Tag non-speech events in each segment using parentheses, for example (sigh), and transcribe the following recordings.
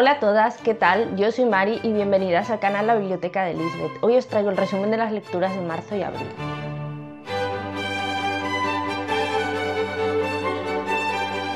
Hola a todas, ¿qué tal? Yo soy Mari y bienvenidas al canal La Biblioteca de Lisbeth. Hoy os traigo el resumen de las lecturas de marzo y abril.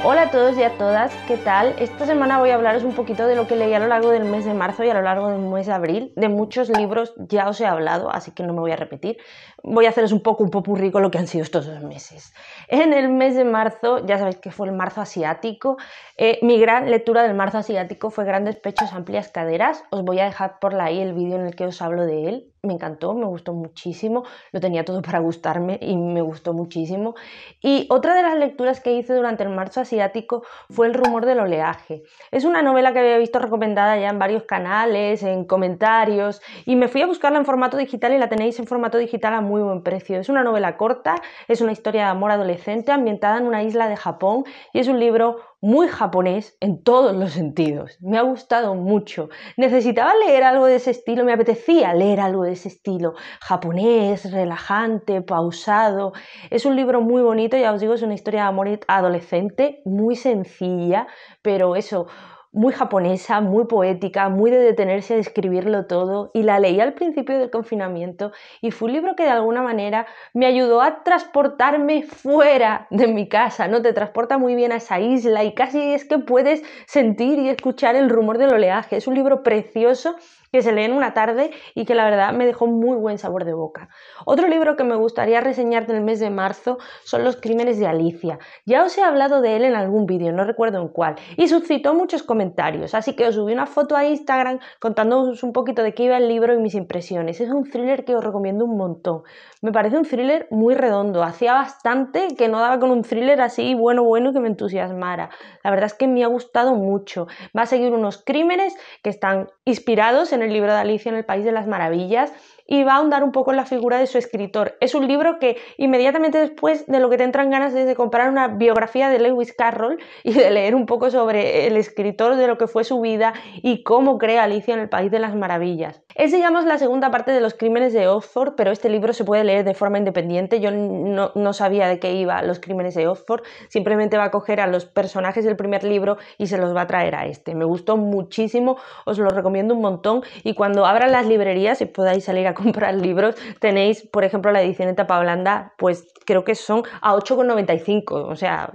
Hola a todos y a todas, ¿qué tal? Esta semana voy a hablaros un poquito de lo que leí a lo largo del mes de marzo y a lo largo del mes de abril. De muchos libros ya os he hablado, así que no me voy a repetir. Voy a haceros un poco un poco con lo que han sido estos dos meses. En el mes de marzo, ya sabéis que fue el marzo asiático, eh, mi gran lectura del marzo asiático fue Grandes Pechos, Amplias Caderas. Os voy a dejar por ahí el vídeo en el que os hablo de él, me encantó, me gustó muchísimo, lo tenía todo (laughs) para gustarme y me gustó muchísimo. Y otra de las lecturas que hice durante el marzo asiático fue El rumor del oleaje. Es una novela que había visto recomendada ya en varios canales, en comentarios, y me fui a buscarla en formato digital y la tenéis en formato digital a muy buen precio. Es una novela corta, es una historia de amor adolescente ambientada en una isla de Japón y es un libro muy japonés en todos los sentidos. Me ha gustado mucho. Necesitaba leer algo de ese estilo, me apetecía leer algo de ese estilo. Japonés, relajante, pausado. Es un libro muy bonito, ya os digo, es una historia de amor adolescente, muy sencilla, pero eso, muy japonesa, muy poética, muy de detenerse a escribirlo todo y la leí al principio del confinamiento y fue un libro que de alguna manera me ayudó a transportarme fuera de mi casa, ¿no? Te transporta muy bien a esa isla y casi es que puedes sentir y escuchar el rumor del oleaje. Es un libro precioso que se lee en una tarde y que la verdad me dejó muy buen sabor de boca. Otro libro que me gustaría reseñar el mes de marzo son Los Crímenes de Alicia. Ya os he hablado de él en algún vídeo, no recuerdo en cuál, y suscitó muchos comentarios, así que os subí una foto a Instagram contándoos un poquito de qué iba el libro y mis impresiones. Es un thriller que os recomiendo un montón. Me parece un thriller muy redondo, hacía bastante que no daba con un thriller así bueno, bueno, que me entusiasmara. La verdad es que me ha gustado mucho. Va a seguir unos crímenes que están inspirados en el libro de Alicia en el País de las Maravillas y va a ahondar un poco en la figura de su escritor. Es un libro que inmediatamente después de lo que te entran ganas es de comprar una biografía de Lewis Carroll y de leer un poco sobre el escritor, de lo que fue su vida y cómo crea Alicia en el País de las Maravillas. Es, llamamos la segunda parte de los crímenes de Oxford, pero este libro se puede leer de forma independiente. Yo no, no sabía de qué iba los crímenes de Oxford. Simplemente va a coger a los personajes del primer libro y se los va a traer a este. Me gustó muchísimo, os lo recomiendo un montón. Y cuando abran las librerías y podáis salir a comprar libros, tenéis, por ejemplo, la edición de tapa blanda, pues creo que son a 8,95, o sea,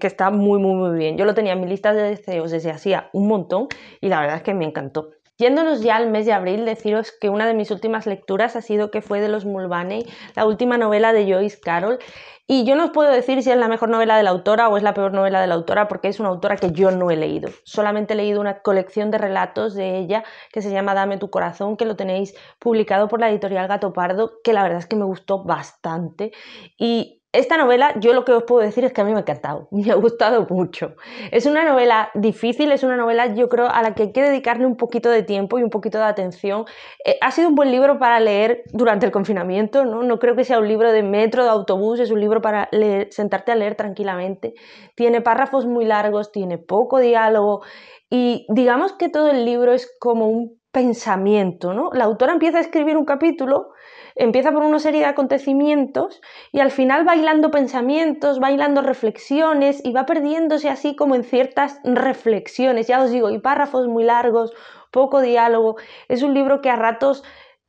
que está muy, muy, muy bien. Yo lo tenía en mi lista de deseos desde hacía un montón y la verdad es que me encantó. Yéndonos ya al mes de abril, deciros que una de mis últimas lecturas ha sido que fue de los Mulvaney, la última novela de Joyce Carol. Y yo no os puedo decir si es la mejor novela de la autora o es la peor novela de la autora, porque es una autora que yo no he leído. Solamente he leído una colección de relatos de ella que se llama Dame tu corazón, que lo tenéis publicado por la editorial Gato Pardo, que la verdad es que me gustó bastante. Y esta novela, yo lo que os puedo decir es que a mí me ha encantado, (laughs) me ha gustado mucho. Es una novela difícil, es una novela, yo creo, a la que hay que dedicarle un poquito de tiempo y un poquito de atención. Eh, ha sido un buen libro para leer durante el confinamiento, ¿no? No creo que sea un libro de metro, de autobús, es un libro para sentarte a leer tranquilamente. Tiene párrafos muy largos, tiene poco diálogo y digamos que todo el libro es como un pensamiento, ¿no? La autora empieza a escribir un capítulo, empieza por una serie de acontecimientos y al final bailando pensamientos, bailando reflexiones y va perdiéndose así como en ciertas reflexiones, ya os digo, y párrafos muy largos, poco diálogo. Es un libro que a ratos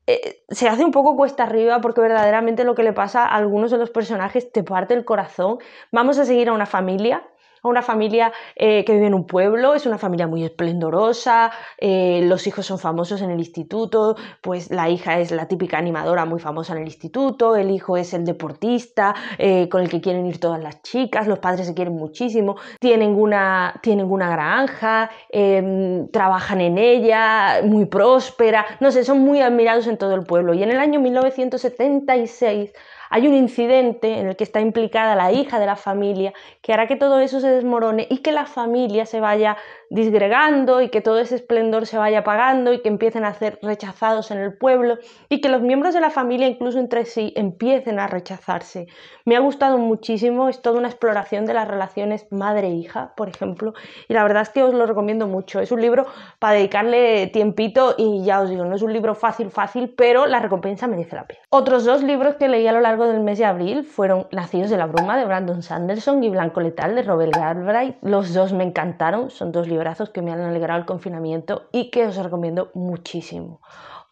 eh, se hace un poco cuesta arriba porque verdaderamente lo que le pasa a algunos de los personajes te parte el corazón. Vamos a seguir a una familia una familia eh, que vive en un pueblo, es una familia muy esplendorosa, eh, los hijos son famosos en el instituto, pues la hija es la típica animadora muy famosa en el instituto, el hijo es el deportista eh, con el que quieren ir todas las chicas, los padres se quieren muchísimo, tienen una, tienen una granja, em, trabajan en ella, muy próspera, no sé, son muy admirados en todo el pueblo. Y en el año 1976 hay un incidente en el que está implicada la hija de la familia que hará que todo eso se desmorone y que la familia se vaya disgregando y que todo ese esplendor se vaya apagando y que empiecen a ser rechazados en el pueblo y que los miembros de la familia incluso entre sí empiecen a rechazarse. Me ha gustado muchísimo, es toda una exploración de las relaciones madre-hija, por ejemplo, y la verdad es que os lo recomiendo mucho. Es un libro para dedicarle tiempito y ya os digo, no es un libro fácil, fácil, pero la recompensa merece la pena. Otros dos libros que leí a lo largo del mes de abril fueron Nacidos de la Bruma de Brandon Sanderson y Blanco Letal de Robert Galbraith. Los dos me encantaron, son dos librazos que me han alegrado el confinamiento y que os recomiendo muchísimo.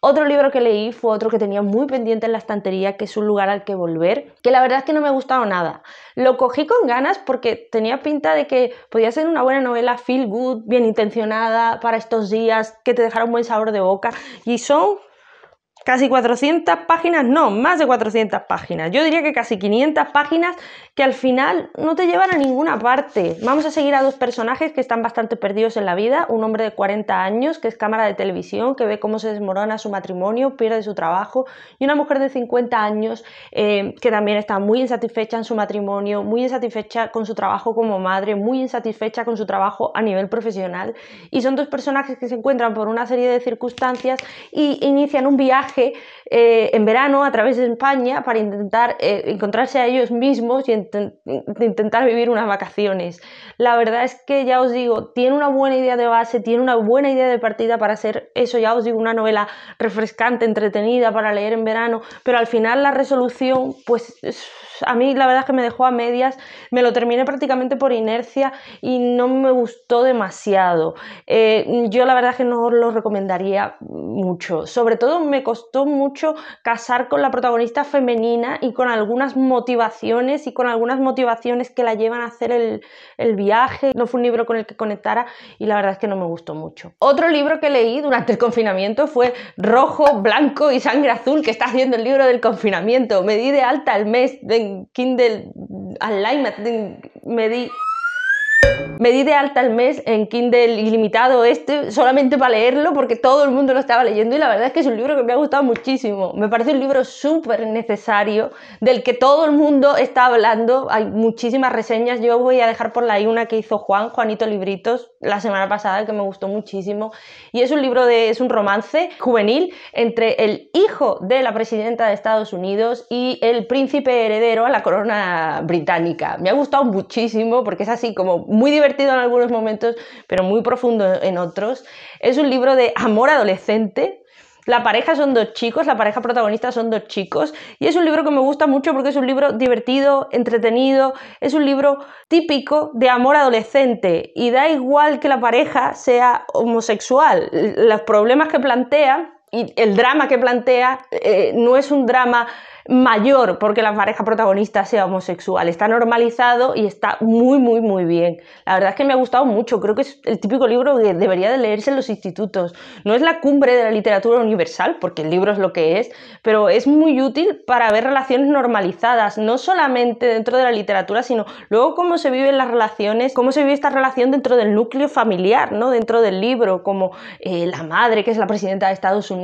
Otro libro que leí fue otro que tenía muy pendiente en la estantería, que es un lugar al que volver, que la verdad es que no me ha gustado nada. Lo cogí con ganas porque tenía pinta de que podía ser una buena novela, feel good, bien intencionada para estos días, que te dejara un buen sabor de boca. Y son casi 400 páginas, no, más de 400 páginas. Yo diría que casi 500 páginas que al final no te llevan a ninguna parte. Vamos a seguir a dos personajes que están bastante perdidos en la vida. Un hombre de 40 años que es cámara de televisión, que ve cómo se desmorona su matrimonio, pierde su trabajo. Y una mujer de 50 años eh, que también está muy insatisfecha en su matrimonio, muy insatisfecha con su trabajo como madre, muy insatisfecha con su trabajo a nivel profesional. Y son dos personajes que se encuentran por una serie de circunstancias y inician un viaje eh, en verano a través de España para intentar eh, encontrarse a ellos mismos y intentar vivir unas vacaciones. La verdad es que ya os digo, tiene una buena idea de base, tiene una buena idea de partida para hacer eso, ya os digo, una novela refrescante, entretenida para leer en verano, pero al final la resolución, pues a mí la verdad es que me dejó a medias, me lo terminé prácticamente por inercia y no me gustó demasiado. Eh, yo la verdad es que no os lo recomendaría mucho. Sobre todo me costó mucho casar con la protagonista femenina y con algunas motivaciones y con algunas motivaciones que la llevan a hacer el, el, viaje. No fue un libro con el que conectara y la verdad es que no me gustó mucho. Otro libro que leí durante el confinamiento fue Rojo, Blanco y Sangre Azul, que está haciendo el libro del confinamiento. Me di de alta el mes de Kindle Online, me di... Me di de alta al mes en Kindle ilimitado este solamente para leerlo porque todo el mundo lo estaba leyendo y la verdad es que es un libro que me ha gustado muchísimo. Me parece un libro súper necesario del que todo el mundo está hablando. Hay muchísimas reseñas. Yo voy a dejar por ahí una que hizo Juan, Juanito Libritos, la semana pasada que me gustó muchísimo. Y es un libro de, es un romance juvenil entre el hijo de la presidenta de Estados Unidos y el príncipe heredero a la corona británica. Me ha gustado muchísimo porque es así como muy divertido en algunos momentos, pero muy profundo en otros. Es un libro de amor adolescente, la pareja son dos chicos, la pareja protagonista son dos chicos y es un libro que me gusta mucho porque es un libro divertido, entretenido, es un libro típico de amor adolescente y da igual que la pareja sea homosexual, los problemas que plantea y el drama que plantea eh, no es un drama mayor porque la pareja protagonista sea homosexual. Está normalizado y está muy, muy, muy bien. La verdad es que me ha gustado mucho. Creo que es el típico libro que debería de leerse en los institutos. No es la cumbre de la literatura universal, porque el libro es lo que es, pero es muy útil para ver relaciones normalizadas, no solamente dentro de la literatura, sino luego cómo se viven las relaciones, cómo se vive esta relación dentro del núcleo familiar, ¿no? dentro del libro, como eh, la madre, que es la presidenta de Estados Unidos,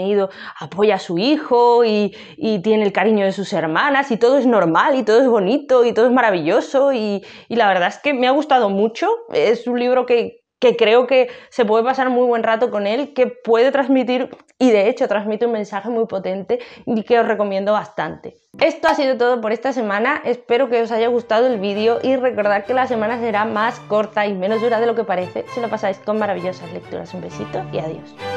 apoya a su hijo y, tiene el cariño de sus hermanas y todo es normal y todo es bonito y todo es maravilloso y, la verdad es que me ha gustado mucho. Es un libro que, que creo que se puede pasar muy buen rato con él, que puede transmitir y de hecho transmite un mensaje muy potente y que os recomiendo bastante. Esto ha sido todo por esta semana, espero que os haya gustado el vídeo y recordad que la semana será más corta y menos dura de lo que parece si lo pasáis con maravillosas lecturas. Un besito y adiós.